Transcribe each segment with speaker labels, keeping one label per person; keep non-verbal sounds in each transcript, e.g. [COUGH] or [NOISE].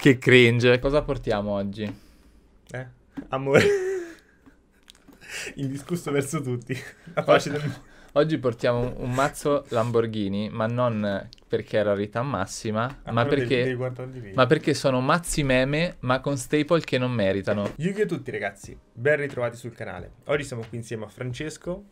Speaker 1: Che cringe. Cosa portiamo oggi?
Speaker 2: Eh? Amore. Indiscusso verso tutti.
Speaker 1: La pace del mondo. Oggi portiamo un, mazzo Lamborghini, ma non perché è rarità massima, ah, ma perché, devi, devi ma perché, sono mazzi meme, ma con staple che non meritano.
Speaker 2: Yu-Gi-Oh! tutti ragazzi, ben ritrovati sul canale. Oggi siamo qui insieme a Francesco.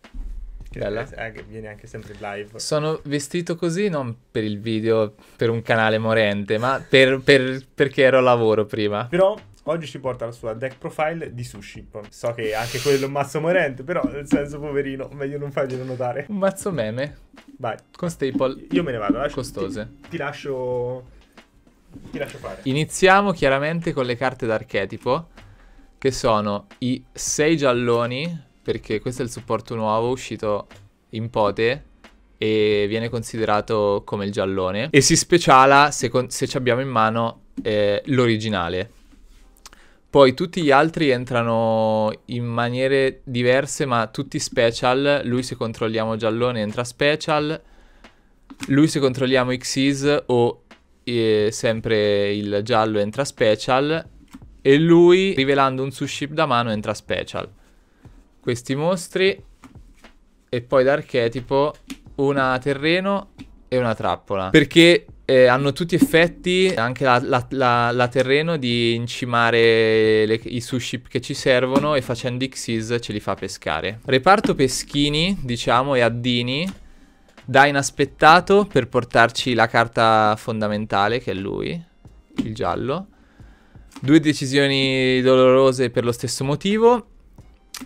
Speaker 2: Che Bella. È, viene anche sempre in live.
Speaker 1: Sono vestito così non per il video, per un canale morente, ma per, per, perché ero a lavoro prima.
Speaker 2: Però oggi ci porta la sua deck profile di sushi. So che anche quello è un mazzo morente, però nel senso poverino, meglio non farglielo notare. Un mazzo meme. Vai. Con staple. Io me ne vado, lascio, costose. Ti, ti lascio... Ti lascio fare.
Speaker 1: Iniziamo chiaramente con le carte d'archetipo, che sono i sei gialloni perché questo è il supporto nuovo uscito in pote e viene considerato come il giallone e si speciala se, con- se ci abbiamo in mano eh, l'originale. Poi tutti gli altri entrano in maniere diverse, ma tutti special. Lui se controlliamo giallone entra special. Lui se controlliamo Xyz o eh, sempre il giallo entra special. E lui rivelando un sushi da mano entra special questi mostri e poi d'archetipo una terreno e una trappola. Perché eh, hanno tutti effetti, anche la, la, la, la terreno, di incimare le, i sushi che ci servono e facendo Xyz ce li fa pescare. Reparto peschini, diciamo, e addini da inaspettato per portarci la carta fondamentale, che è lui, il giallo. Due decisioni dolorose per lo stesso motivo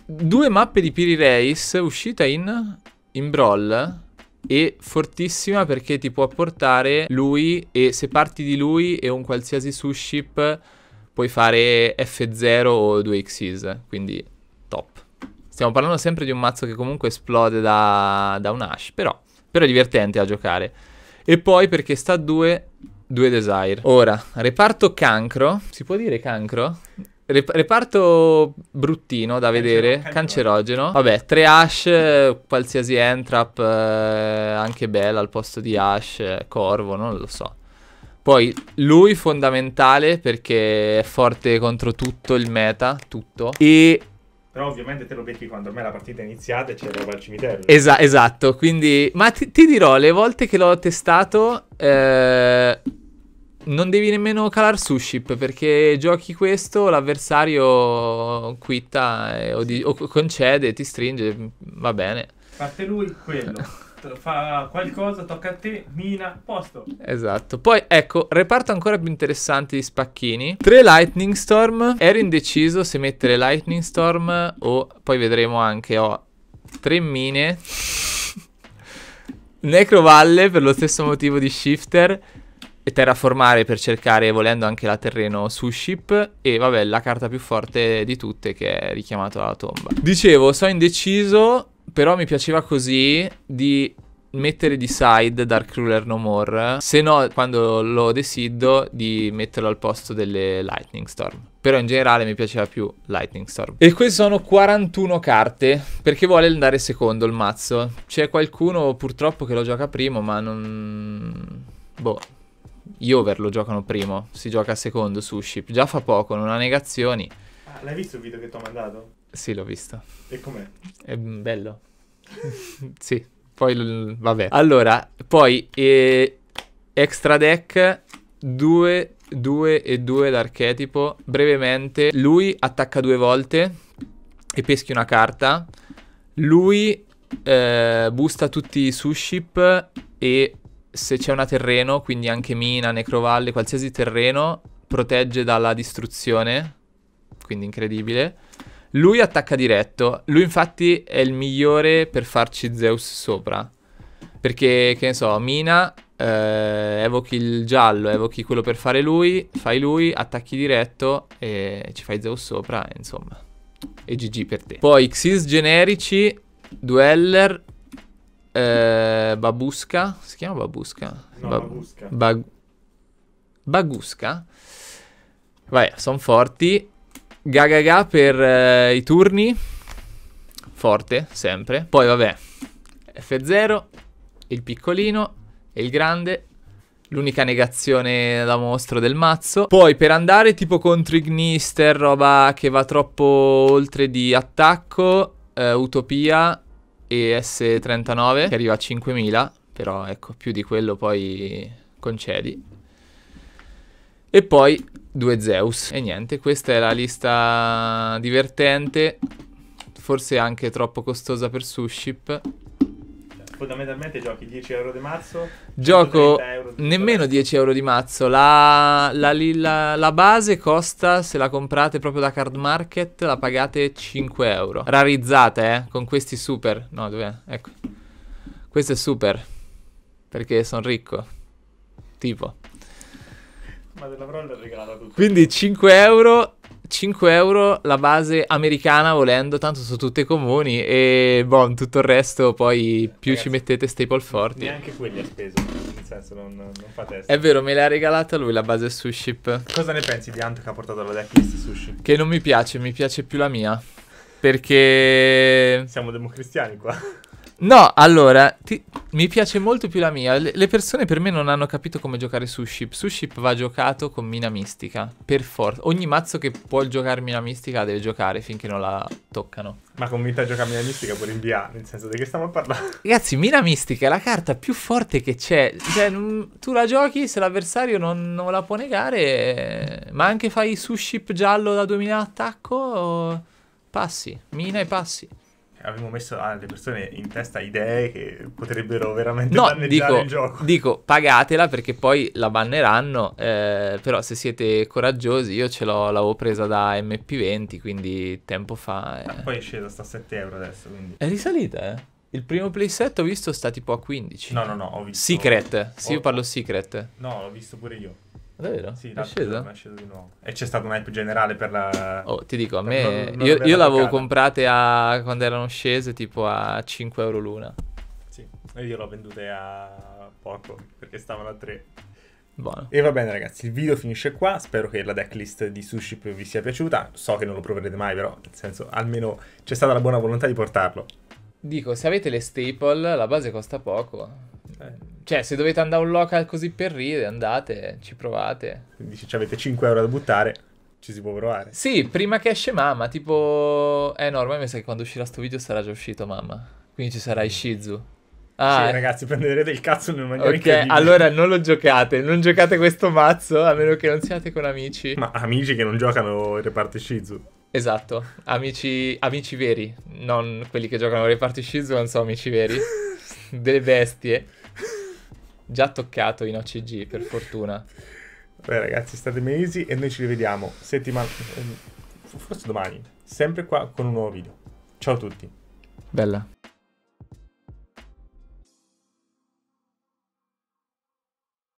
Speaker 1: Due mappe di Piri Race, uscita in, in Brawl e fortissima perché ti può portare lui e se parti di lui e un qualsiasi suship puoi fare F0 o 2Xs, quindi top. Stiamo parlando sempre di un mazzo che comunque esplode da, da un Ash, però, però è divertente da giocare. E poi perché sta a 2, 2 Desire. Ora, reparto cancro, si può dire cancro? reparto bruttino da vedere, cancerogeno. cancerogeno. Vabbè, tre Ash, eh, qualsiasi Entrap, eh, anche Bella al posto di Ash, eh, Corvo, non lo so. Poi lui fondamentale perché è forte contro tutto il meta, tutto. E
Speaker 2: però ovviamente te lo becchi quando ormai la partita è iniziata e c'è roba al cimitero.
Speaker 1: Esa esatto, quindi... Ma ti, ti, dirò, le volte che l'ho testato... Eh non devi nemmeno calare su ship perché giochi questo, l'avversario quitta eh, o, di, o, concede, ti stringe, va bene.
Speaker 2: Parte lui quello. [LAUGHS] Fa qualcosa, tocca a te, mina, posto.
Speaker 1: Esatto. Poi ecco, reparto ancora più interessante di spacchini. Tre Lightning Storm. Ero indeciso se mettere Lightning Storm o poi vedremo anche ho tre mine. [LAUGHS] Necrovalle per lo stesso motivo di Shifter terraformare per cercare volendo anche la terreno su ship e vabbè la carta più forte di tutte che è richiamata dalla tomba. Dicevo, so indeciso, però mi piaceva così di mettere di side Dark Ruler No More, se no quando lo decido di metterlo al posto delle Lightning Storm. Però in generale mi piaceva più Lightning Storm. E queste sono 41 carte, perché vuole andare secondo il mazzo. C'è qualcuno purtroppo che lo gioca primo, ma non... Boh, gli over lo giocano primo, si gioca secondo Sushi. Già fa poco, non ha negazioni.
Speaker 2: Ah, l'hai visto il video che ti ho mandato?
Speaker 1: Sì, l'ho visto. E com'è? È bello. [LAUGHS] sì, poi vabbè. Allora, poi eh, extra deck 2 2 e 2 l'archetipo. Brevemente, lui attacca due volte e peschi una carta. Lui eh, busta tutti i sushi e se c'è una terreno, quindi anche mina, necrovalle, qualsiasi terreno, protegge dalla distruzione, quindi incredibile. Lui attacca diretto, lui infatti è il migliore per farci Zeus sopra, perché, che ne so, mina, eh, evochi il giallo, evochi quello per fare lui, fai lui, attacchi diretto e ci fai Zeus sopra, insomma, e GG per te. Poi Xyz generici, Dueller, eh, Babusca, si chiama Babusca? No, ba- Babusca. Bag- Bagusca. vai sono forti. Gagaga per eh, i turni. Forte, sempre. Poi vabbè, F0, il piccolino e il grande. L'unica negazione da mostro del mazzo. Poi per andare tipo contro Ignister, roba che va troppo oltre di attacco, eh, Utopia ES39 che arriva a 5000, però ecco, più di quello poi concedi. E poi due Zeus. E niente, questa è la lista divertente, forse anche troppo costosa per Suship
Speaker 2: fondamentalmente giochi 10 euro di mazzo?
Speaker 1: Gioco di nemmeno 10 euro di mazzo. La, la, la, la, base costa, se la comprate proprio da Card Market, la pagate 5 euro. Rarizzata, eh, con questi super. No, dov'è? Ecco. Questo è super. Perché sono ricco. Tipo. Ma te regalato tutto. Quindi 5 euro 5 euro la base americana volendo, tanto sono tutte comuni e boh, tutto il resto poi più Ragazzi, ci mettete staple forti.
Speaker 2: Neanche quelli ha speso, nel senso non, non fa testa.
Speaker 1: È vero, me l'ha regalata lui la base sushi. Cosa
Speaker 2: ne pensi di Anto che ha portato alla decklist sushi?
Speaker 1: Che non mi piace, mi piace più la mia. [LAUGHS] Perché...
Speaker 2: Siamo democristiani qua.
Speaker 1: No, allora, ti, mi piace molto più la mia. Le, le, persone per me non hanno capito come giocare su ship. ship va giocato con mina mistica, per forza. Ogni mazzo che può giocare mina mistica deve giocare finché non la toccano.
Speaker 2: Ma convinta a giocare mina mistica pure in BA, nel senso
Speaker 1: di che stiamo parlando? [LAUGHS] Ragazzi, mina mistica è la carta più forte che c'è. Cioè, tu la giochi se l'avversario non, non, la può negare, ma anche fai su ship giallo da 2000 attacco, passi, mina e passi
Speaker 2: abbiamo messo alle persone in testa idee che potrebbero veramente no, danneggiare dico, il gioco. Dico, pagatela perché
Speaker 1: poi la banneranno, eh, però se siete coraggiosi, io ce l'ho, l'avevo presa da MP20, quindi tempo fa... Ah, eh. Ah,
Speaker 2: poi è scesa, sta a 7 euro adesso, quindi... È
Speaker 1: risalita, eh? Il primo playset ho visto sta tipo a 15. No, no, no, ho visto... Secret, sì, ho... io parlo Secret.
Speaker 2: No, l'ho visto pure io. Davvero? Sì, è sceso? è sceso di nuovo. E c'è stato un hype generale per la... Oh, ti dico, a me... Non, non io, io l'avevo
Speaker 1: comprate a... quando erano scese tipo a 5
Speaker 2: euro l'una. Sì, e io l'ho vendute a poco, perché stavano a 3. Buono. E va bene ragazzi, il video finisce qua, spero che la decklist di Suship vi sia piaciuta, so che non lo proverete mai però, nel senso, almeno c'è stata la buona volontà di portarlo. Dico, se avete le staple, la base costa poco. Eh. Cioè, se dovete andare a un local così per ridere,
Speaker 1: andate, ci provate.
Speaker 2: Quindi se avete 5 euro da buttare, ci si può provare. Sì,
Speaker 1: prima che esce mamma, tipo... Eh no, ormai mi sa che quando uscirà sto video sarà già uscito mamma.
Speaker 2: Quindi ci sarà Ishizu. Ah, sì, eh. ragazzi, prenderete il cazzo in una maniera Ok, allora
Speaker 1: non lo giocate,
Speaker 2: non giocate questo mazzo, a meno che non siate con amici. Ma amici che non giocano il reparto Shizu.
Speaker 1: Esatto, amici, amici veri, non quelli che giocano il reparto Shizu, non so, amici veri. [LAUGHS] Delle bestie già toccato in OCG, per
Speaker 2: fortuna. Beh ragazzi, state mesi e noi ci rivediamo settimana... forse domani, sempre qua con un nuovo video. Ciao a tutti.
Speaker 1: Bella.